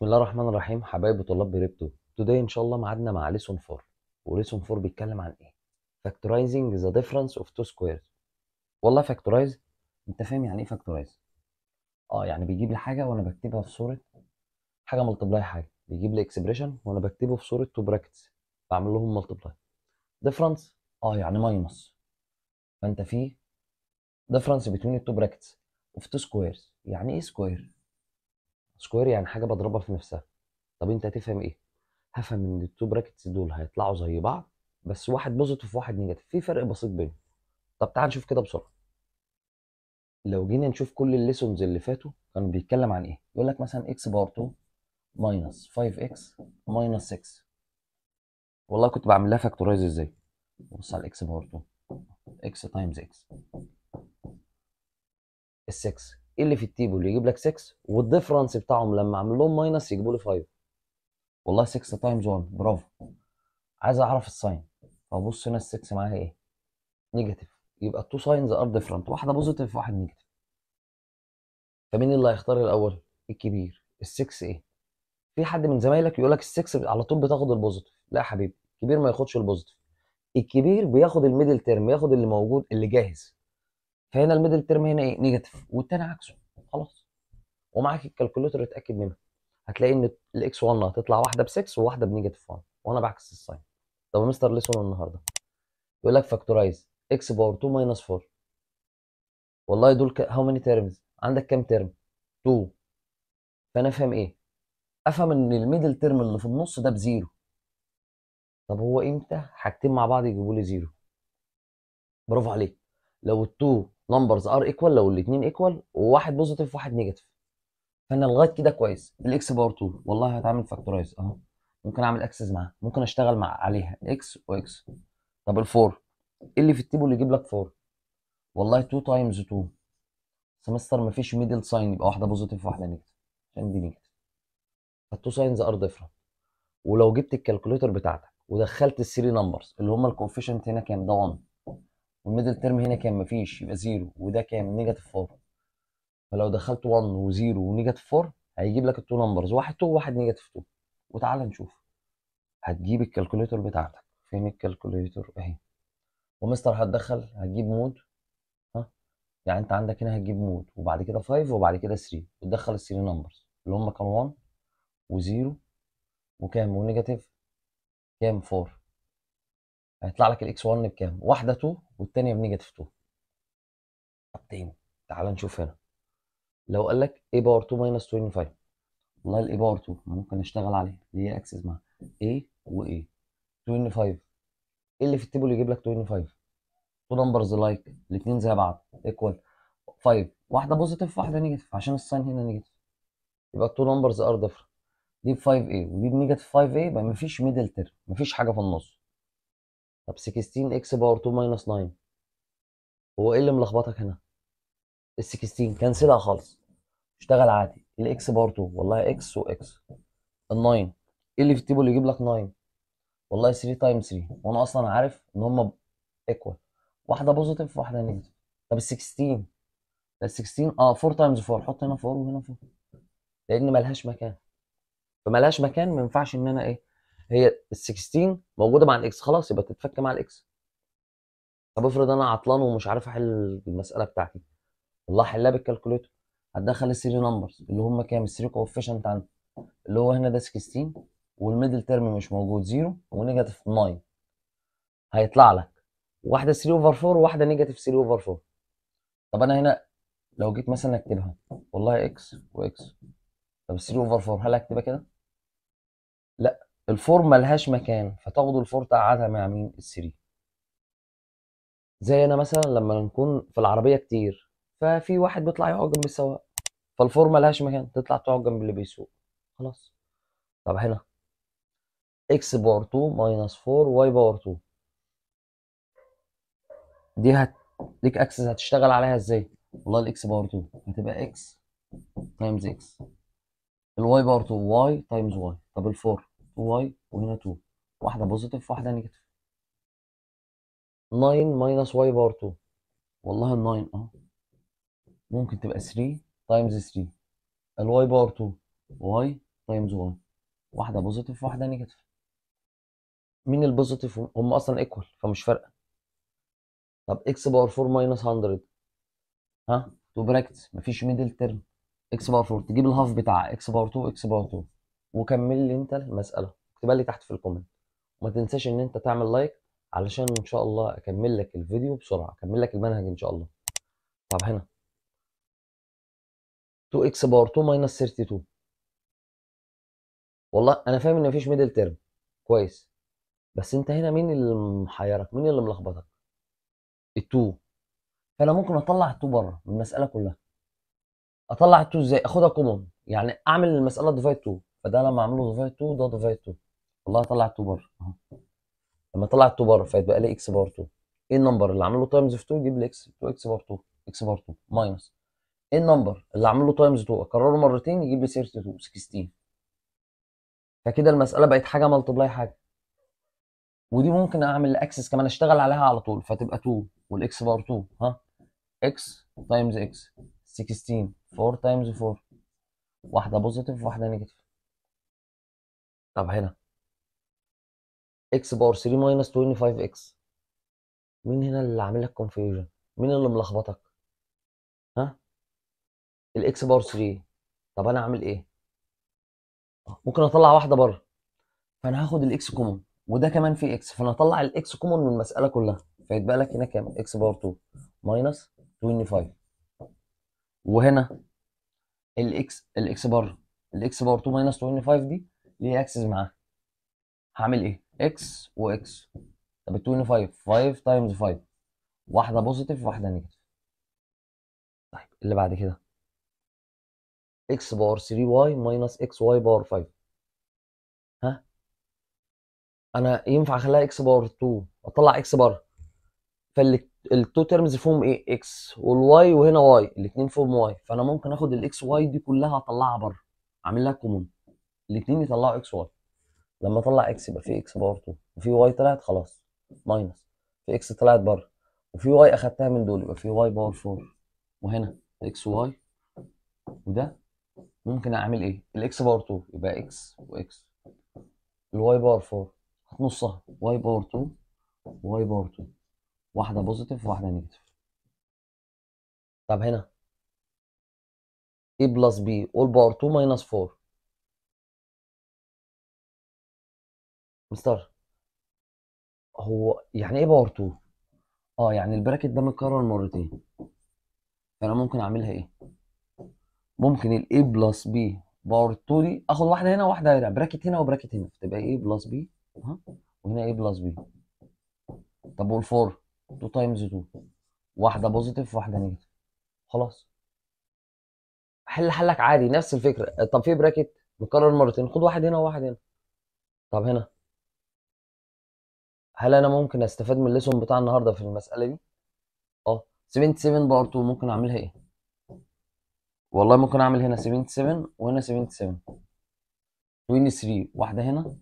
بسم الله الرحمن الرحيم حبايب طلاب بريبتو today ان شاء الله معادنا مع ليسون 4 وليسون 4 بيتكلم عن ايه فاكتورايزنج ذا ديفرنس اوف تو سكويرز والله فاكتورايز انت فاهم يعني ايه فاكتورايز اه يعني بيجيب لي حاجه وانا بكتبها في صوره حاجه ملتبلاي حاجه بيجيب لي اكسبريشن وانا بكتبه في صوره تو براكتس بعمل لهم ملتبلاي ديفرنس اه يعني ماينس فانت في ديفرنس بين التو براكتس اوف تو سكويرز يعني ايه سكوير سكوير يعني حاجه بضربها في نفسها طب انت هتفهم ايه هفهم ان التو براكتس دول هيطلعوا زي بعض بس واحد بوزيتيف وواحد نيجاتيف في فرق بسيط بينهم طب تعال نشوف كده بسرعه لو جينا نشوف كل الليسونز اللي فاتوا كانوا بيتكلم عن ايه يقول لك مثلا اكس باور 2 ماينس 5 اكس ماينس 6 والله كنت بعملها فاكتورايز ازاي بص على الاكس باور 2 اكس تايمز اكس ال 6 ايه اللي في التيبل يجيب لك 6 والديفرنس بتاعهم لما اعمل لهم ماينس يجيبوا لي 5 والله 6 تايمز 1 برافو عايز اعرف الساين فابص هنا ال 6 معاها ايه نيجاتيف يبقى التو ساينز ار ديفرنت واحده بوزيتيف واحد نيجاتيف فمين اللي هيختار الاول الكبير ال 6 ايه في حد من زمايلك يقول لك ال 6 على طول بتاخد البوزيتيف لا يا حبيبي الكبير ما ياخدش البوزيتيف الكبير بياخد الميدل تيرم ياخد اللي موجود اللي جاهز فهنا الميدل ترم هنا ايه نيجاتيف والتاني عكسه خلاص ومعاك الكالكوليتر اتاكد منها هتلاقي ان الاكس 1 هتطلع واحده ب 6 وواحده بنيجاتيف 1 وانا بعكس الساين طب مستر ليسون النهارده يقول لك فاكتورايز اكس باور 2 ماينس 4 والله دول هاو ماني تيرمز عندك كام ترم 2 فانا افهم ايه افهم ان الميدل ترم اللي في النص ده بزيرو طب هو امتى حاجتين مع بعض يجيبوا لي زيرو برافو عليك لو ال2 نمبرز ار ايكوال لو الاثنين ايكوال وواحد بوزيتيف وواحد نيجاتيف فانا لغايه كده كويس الاكس باور 2 والله هتعمل فاكتورايز اهو ممكن اعمل اكسس معاها ممكن اشتغل مع عليها اكس واكس طب ال4 ايه اللي في التيبل اللي يجيب لك 4 والله 2 تايمز 2 سمستر مفيش ميدل ساين يبقى واحده بوزيتيف وواحده نيجاتيف عشان دي نيجاتيف فالتو ساينز ار ديفرنت ولو جبت الكالكوليتر بتاعتك ودخلت السيري نمبرز اللي هم الكوفيشنت هنا كام ده 1 والميدل ترم هنا كام مفيش يبقى زيرو وده كام نيجاتيف 4 فلو دخلت 1 و0 ونيجاتيف 4 هيجيب لك التو نمبرز واحد تو وواحد نيجاتيف 2 وتعالى نشوف هتجيب الكالكوليتر بتاعتك فين الكالكوليتر اهي ومستر هتدخل هتجيب مود ها يعني انت عندك هنا هتجيب مود وبعد كده 5 وبعد كده 3 وتدخل ال 3 نمبرز اللي هم كانوا 1 و0 وكام ونيجاتيف كام 4 هيطلع لك الاكس 1 بكام واحده 2 والثانيه بنيجاتيف 2 طب تاني تعال نشوف هنا لو قال لك a باور 2 ماينس 25 والله الاي باور 2 ممكن اشتغل عليها اللي هي اكسس معاها a و a 25 ايه اللي في التيبل يجيب لك 25 تو نمبرز لايك الاثنين زي بعض ايكوال 5 واحده بوزيتيف واحده نيجاتيف عشان الساين هنا نيجاتيف يبقى التو نمبرز ار ديفرنت دي ب 5 a ودي بنيجاتيف 5 a يبقى مفيش ميدل تيرم مفيش حاجه في النص طب 16 اكس باور 2 ماينس 9 هو ايه اللي ملخبطك هنا؟ ال 16 كنسلها خالص اشتغل عادي الاكس باور 2 والله اكس واكس ال 9 ايه اللي في التيبل يجيب لك 9 والله 3 تايم 3 وانا اصلا عارف ان هما ايكوال واحده بوزيتيف وواحده نيجاتيف طب ال 16 ال 16 اه 4 تايمز 4 حط هنا 4 وهنا 4 لان ملهاش مكان فملهاش مكان ما ينفعش ان انا ايه هي ال 16 موجوده مع الاكس خلاص يبقى تتفك مع الاكس طب افرض انا عطلان ومش عارف احل المساله بتاعتي والله احلها بالكالكوليتر هتدخل السيري نمبرز اللي هم كام السيري كوفيشنت عندي اللي هو هنا ده 16 والميدل تيرم مش موجود 0 ونيجاتيف 9 هيطلع لك واحده 3 اوفر 4 وواحده نيجاتيف 3 اوفر 4 طب انا هنا لو جيت مثلا اكتبها والله اكس واكس طب 3 اوفر 4 هل اكتبها كده؟ لا الفور ملهاش مكان فتاخدوا الفور تقعدها مع مين السري زي انا مثلا لما نكون في العربيه كتير ففي واحد بيطلع يقعد جنب السواق فالفور ملهاش مكان تطلع تقعد جنب اللي بيسوق خلاص طب هنا اكس باور 2 ماينس 4 واي باور 2 دي هت ليك اكسس هتشتغل عليها ازاي والله الاكس باور 2 هتبقى اكس تايمز اكس الواي باور 2 واي تايمز واي طب الفور 2y وهنا 2 واحدة بوزيتيف واحدة نيجاتيف 9 ماينس y باور 2 والله ال 9 اه ممكن تبقى 3 تايمز 3 الواي باور 2 y تايمز 1 واحدة بوزيتيف واحدة نيجاتيف مين البوزيتيف هم اصلا ايكوال فمش فارقة طب اكس باور 4 ماينس 100 ها تو براكتس مفيش ميدل ترم اكس باور 4 تجيب الهاف بتاع اكس باور 2 اكس باور 2 وكمل لي انت المساله اكتبها لي تحت في الكومنت وما تنساش ان انت تعمل لايك علشان ان شاء الله اكمل لك الفيديو بسرعه اكمل لك المنهج ان شاء الله طب هنا 2x باور 2 ماينس 32 والله انا فاهم ان مفيش ميدل تيرم كويس بس انت هنا مين اللي محيرك مين اللي ملخبطك ال2 فانا ممكن اطلع ال2 بره من المساله كلها اطلع ال2 ازاي اخدها كومون يعني اعمل المساله ديفايد 2 فده لما اعمله له ضفاير 2 ده ضفاير 2 والله طلع 2 بره اهو لما طلع 2 بره فيتبقى لي اكس بار 2 ايه النمبر اللي عامل تايمز في 2 يجيب لي اكس 2 اكس بار 2 اكس بار 2 ماينس ايه النمبر اللي عامل تايمز 2 اكرره مرتين يجيب لي 32 16 فكده المساله بقت حاجه ملتبلاي حاجه ودي ممكن اعمل اكسس كمان اشتغل عليها على طول فتبقى 2 والاكس بار 2 ها اكس تايمز اكس 16 4 تايمز 4 واحده بوزيتيف وواحده نيجاتيف طب هنا اكس باور 3 ماينس 25 اكس مين هنا اللي عامل لك كونفيوجن مين اللي ملخبطك ها الاكس باور 3 طب انا اعمل ايه ممكن اطلع واحده بره فانا هاخد الاكس كومون وده كمان فيه اكس فانا هطلع الاكس كومون من المساله كلها فيتبقى لك هنا كام اكس باور 2 ماينس 25 وهنا الاكس الاكس بار الاكس بار 2 ماينس 25 دي ليه اكسس معاه هعمل ايه اكس واكس طب ال 25 5 تايمز 5 واحده بوزيتيف واحده نيجاتيف طيب اللي بعد كده اكس باور 3 واي ماينس اكس واي باور 5 ها انا ينفع اخليها اكس باور 2 اطلع اكس بره فالتو تيرمز فيهم ايه اكس والواي وهنا واي الاثنين فيهم واي فانا ممكن اخد الاكس واي دي كلها اطلعها بره اعمل لها كومون الاثنين يطلعوا اكس واي لما اطلع اكس يبقى في اكس باور 2 وفي واي طلعت خلاص ماينس في اكس طلعت بره وفي واي اخدتها من دول يبقى في واي باور 4 وهنا اكس واي وده ممكن اعمل ايه الاكس باور 2 يبقى اكس واكس الواي باور 4 هتنصها واي باور 2 واي باور 2 واحده بوزيتيف وواحده نيجاتيف طب هنا ايه بلس بي؟ اول باور 2 ماينس 4 مستر هو يعني ايه باور 2 اه يعني البراكت ده متكرر مرتين فانا ممكن اعملها ايه ممكن الاي بلس بي باور 2 دي اخد واحده هنا وواحده هنا براكت هنا وبراكت هنا تبقى ايه بلس بي ها وهنا ايه بلس بي طب وال4 2 تايمز 2 واحده بوزيتيف واحده نيجاتيف خلاص حل حلك عادي نفس الفكره طب في براكت متكرر مرتين خد واحد هنا وواحد هنا طب هنا هل انا ممكن استفاد من الليسون بتاع النهارده في المساله دي اه 77 باور 2 ممكن اعملها ايه والله ممكن اعمل هنا 77 وهنا 77 23 واحده هنا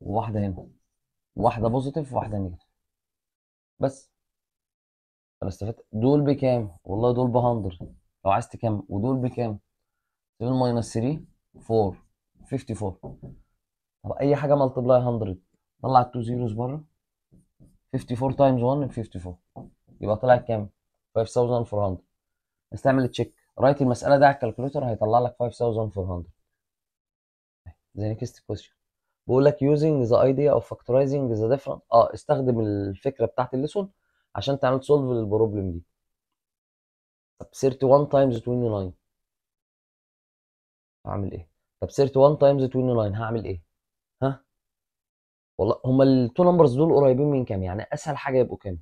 وواحده هنا واحده بوزيتيف وواحده نيجاتيف بس انا استفدت دول بكام والله دول ب 100 لو عايز تكام ودول بكام 7 ماينس 3 4 54 طب اي حاجه ملتبلاي 100 طلع التو زيروز بره 54 تايمز 1 ب 54 يبقى طلعت كام 5400 استعمل تشيك رايت المساله دي على الكالكوليتر هيطلع لك 5400 زي نيكست كويشن بيقول لك يوزنج ذا ايديا اوف فاكتورايزنج ذا ديفرنت اه استخدم الفكره بتاعت الليسون عشان تعمل سولف للبروبلم دي طب 31 تايمز 29 هعمل ايه طب 31 تايمز 29 هعمل ايه والله هما التو نمبرز دول قريبين من كام يعني اسهل حاجه يبقوا كام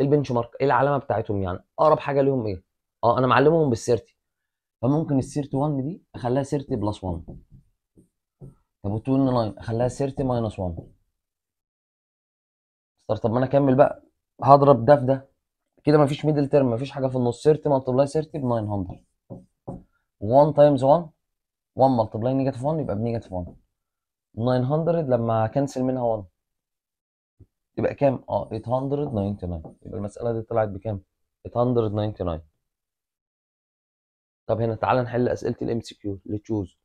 البنش مارك ايه العلامه بتاعتهم يعني اقرب حاجه ليهم ايه اه انا معلمهم بالسيرتي فممكن السيرتي 1 دي اخليها سيرتي بلس 1 طب والتو ان 9 اخليها سيرتي ماينس 1 طب ما انا اكمل بقى هضرب ده في ده كده مفيش ميدل ترم مفيش حاجه في النص سيرتي ملتبلاي سيرتي ب 900 1 تايمز 1 1 ملتبلاي نيجاتيف 1 يبقى بنيجاتيف 1 900 لما كنسل منها 1 يبقى كام؟ اه 899 يبقى المسألة دي طلعت بكام؟ 899 طب هنا تعالى نحل أسئلة الام سي كيو لتشوز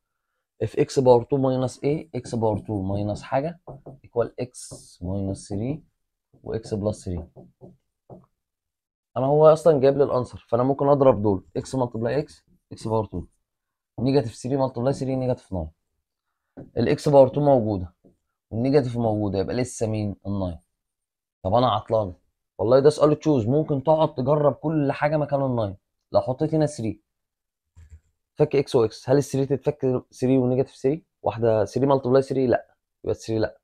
اف اكس باور 2 ماينس ايه اكس باور 2 ماينس حاجة ايكوال اكس ماينس 3 واكس بلس 3 انا هو اصلا جايب لي الانسر فانا ممكن اضرب دول اكس ملتبلاي اكس اكس باور 2 نيجاتيف 3 ملتبلاي 3 نيجاتيف 9 الاكس باور 2 موجوده والنيجاتيف موجوده يبقى لسه مين الناين طب انا عطلان والله ده سؤال تشوز ممكن تقعد تجرب كل حاجه مكان الناين لو حطيت هنا 3 فك اكس واكس هل ال 3 تتفك 3 ونيجاتيف 3 واحده 3 ملتبلاي 3 لا يبقى 3 لا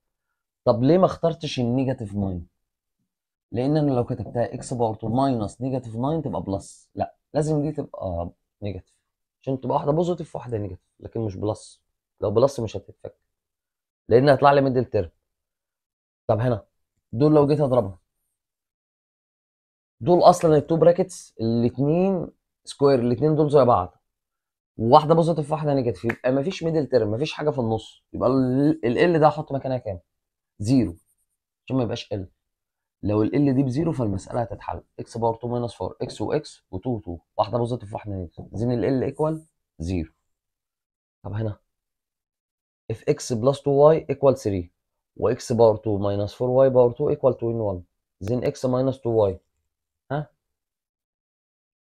طب ليه ما اخترتش النيجاتيف 9 لان انا لو كتبتها اكس باور 2 ماينس نيجاتيف 9 تبقى بلس لا لازم دي تبقى نيجاتيف عشان تبقى واحده بوزيتيف وواحده نيجاتيف لكن مش بلس لو بلس مش هتتفك لان هيطلع لي ميدل ترم طب هنا دول لو جيت اضربهم دول اصلا التو براكتس الاثنين سكوير الاثنين دول زي بعض واحده بوزيتيف واحده نيجاتيف يبقى مفيش ميدل ترم مفيش حاجه في النص يبقى ال ال ده هحط مكانها كام؟ زيرو عشان ما يبقاش ال لو ال دي بزيرو فالمساله هتتحل اكس باور 2 ماينس 4 اكس واكس و2 و 2 واحده بوزيتيف واحده نيجاتيف زين ال ايكوال زيرو طب هنا if x plus 2y equal 3 و x باور 2 minus 4y باور 2 equal to 1 then x minus 2y ها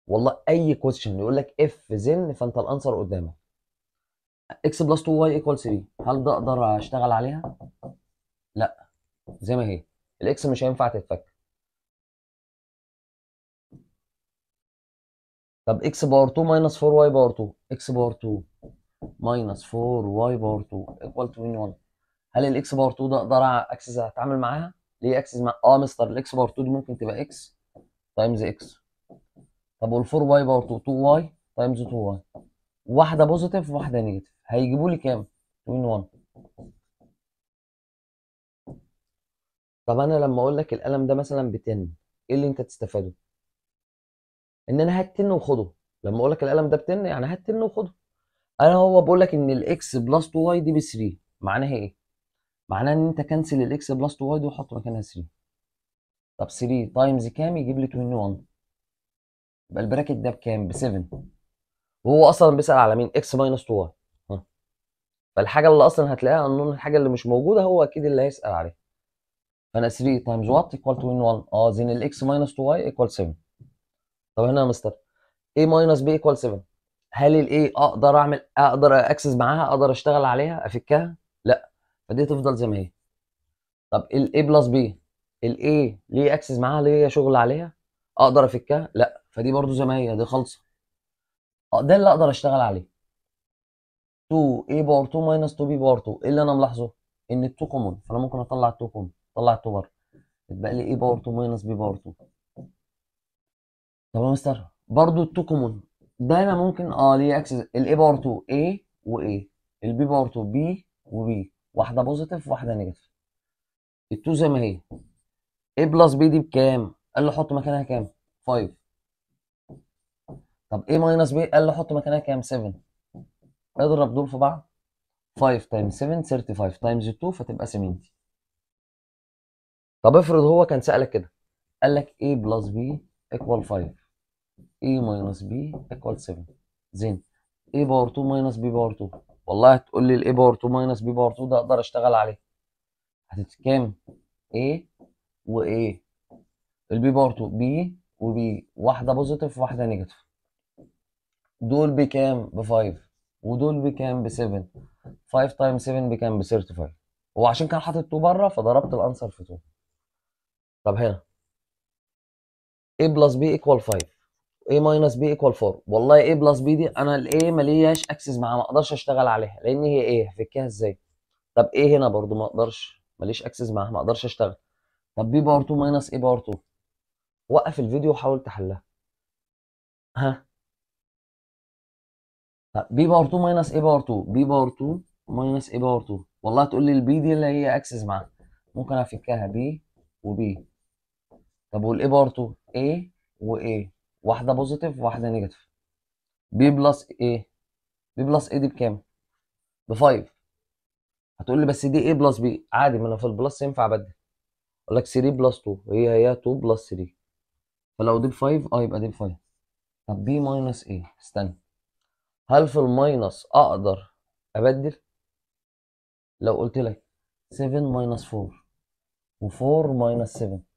والله اي كويشن يقول لك اف زن فانت الانسر قدامك اكس بلس 2y equal 3 هل ده اقدر اشتغل عليها؟ لا زي ما هي الاكس مش هينفع تتفك طب اكس باور 2 minus 4y باور 2 اكس باور 2 ماينس 4 واي باور 2 ايكوال تو مين 1 هل الاكس باور 2 ده اقدر اكسس اتعامل معاها؟ ليه اكسس مع اه مستر الاكس باور 2 دي ممكن تبقى اكس تايمز اكس طب وال4 واي باور 2 2 واي تايمز 2 واي واحده بوزيتيف وواحده نيجاتيف هيجيبوا لي كام؟ 2 1 طب انا لما اقول لك القلم ده مثلا ب 10 ايه اللي انت تستفاده؟ ان انا هات 10 وخده لما اقول لك القلم ده ب 10 يعني هات 10 وخده انا هو بقول لك ان الاكس بلس 2 واي دي ب 3 معناها ايه معناها ان انت كنسل الاكس بلس 2 واي دي وحط مكانها 3 طب 3 تايمز كام يجيب لي 21 يبقى البراكت ده بكام ب 7 وهو اصلا بيسال على مين اكس ماينس 2 واي فالحاجه اللي اصلا هتلاقيها ان الحاجه اللي مش موجوده هو اكيد اللي هيسال عليها فانا 3 تايمز وات ايكوال 21 اه زين الاكس ماينس 2 واي ايكوال 7 طب هنا يا مستر ايه ماينس بي ايكوال 7 هل الايه اقدر اعمل اقدر اكسس معاها اقدر اشتغل عليها افكها لا فدي تفضل زي ما هي طب الاي بلس بي الاي ليه اكسس معاها ليه شغل عليها اقدر افكها لا فدي برضو زي ما هي دي خالصه أه، ده اللي اقدر اشتغل عليه 2 a باور 2 ماينس 2 b باور 2 ايه اللي انا ملاحظه ان ال2 كومون فانا ممكن اطلع ال2 كومون اطلع ال2 بره يتبقى لي a باور 2 ماينس b باور 2 طب يا مستر برضه ال2 كومون دايما ممكن اه ليه اكسس الاي باور 2 اي واي البي باور 2 بي وبي واحده بوزيتيف واحده نيجاتيف ال2 زي ما هي اي بلس بي دي بكام؟ قال له حط مكانها كام؟ 5 طب اي ماينس بي قال له حط مكانها كام 7 اضرب دول في بعض 5 تايمز 7 35 تايمز 2 فتبقى 70 طب افرض هو كان سألك كده قال لك a بلس b ايكوال 5 A minus B equal 7 زين A باور 2 minus B باور 2 والله هتقول لي ال A باور 2 minus B باور 2 ده اقدر اشتغل عليه هتتكام A و A ال B باور 2 B و B واحده بوزيتيف وواحده نيجاتيف دول بكام ب 5 ودول بكام ب 7 5 تايم 7 بكام ب 35 هو عشان كان حاطط 2 بره فضربت الانسر في 2 طب هنا a بلس b equal 5 a ماينس B ايكوال 4 والله a بلس B دي انا A ماليهاش اكسس معاها ما اقدرش اشتغل عليها لان هي A هفكها ازاي طب A هنا برضو ما اقدرش ماليش اكسس معاها ما اقدرش اشتغل طب B باور 2 ماينس A باور 2 وقف الفيديو وحاول تحلها ها طب B باور 2 ماينس A باور 2 B باور 2 ماينس A باور 2 والله هتقول لي B دي اللي هي اكسس معاها ممكن افكها و B طب A باور 2 A و A واحده بوزيتيف واحده نيجاتيف بي بلس ايه بي بلس ايه دي بكام ب 5 هتقول لي بس دي ايه بلس بي عادي ما انا في البلس ينفع ابدل اقول لك 3 بلس 2 هي هي 2 بلس 3 فلو دي ب 5 اه يبقى دي ب 5 طب بي ماينس ايه استنى هل في الماينس اقدر ابدل لو قلت لك 7 ماينس 4 و4 ماينس 7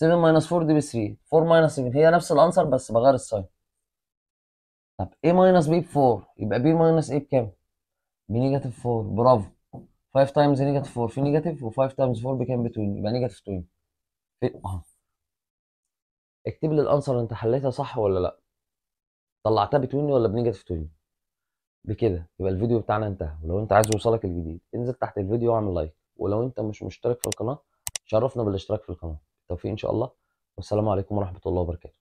7 ماينس 4 دي ب 3 4 ماينس 7 هي نفس الانسر بس بغير الساين طب A ماينس B ب 4 يبقى B ماينس A بكام؟ نيجاتيف 4 برافو 5 تايمز نيجاتيف 4 في نيجاتيف و5 تايمز 4 بكام ب 20 يبقى نيجاتيف 20 في اه اكتب لي الانسر انت حليتها صح ولا لا طلعتها ب 20 ولا بنيجاتيف 20 بكده يبقى الفيديو بتاعنا انتهى ولو انت عايز يوصلك الجديد انزل تحت الفيديو واعمل لايك ولو انت مش مشترك في القناه شرفنا بالاشتراك في القناه التوفيق ان شاء الله والسلام عليكم ورحمه الله وبركاته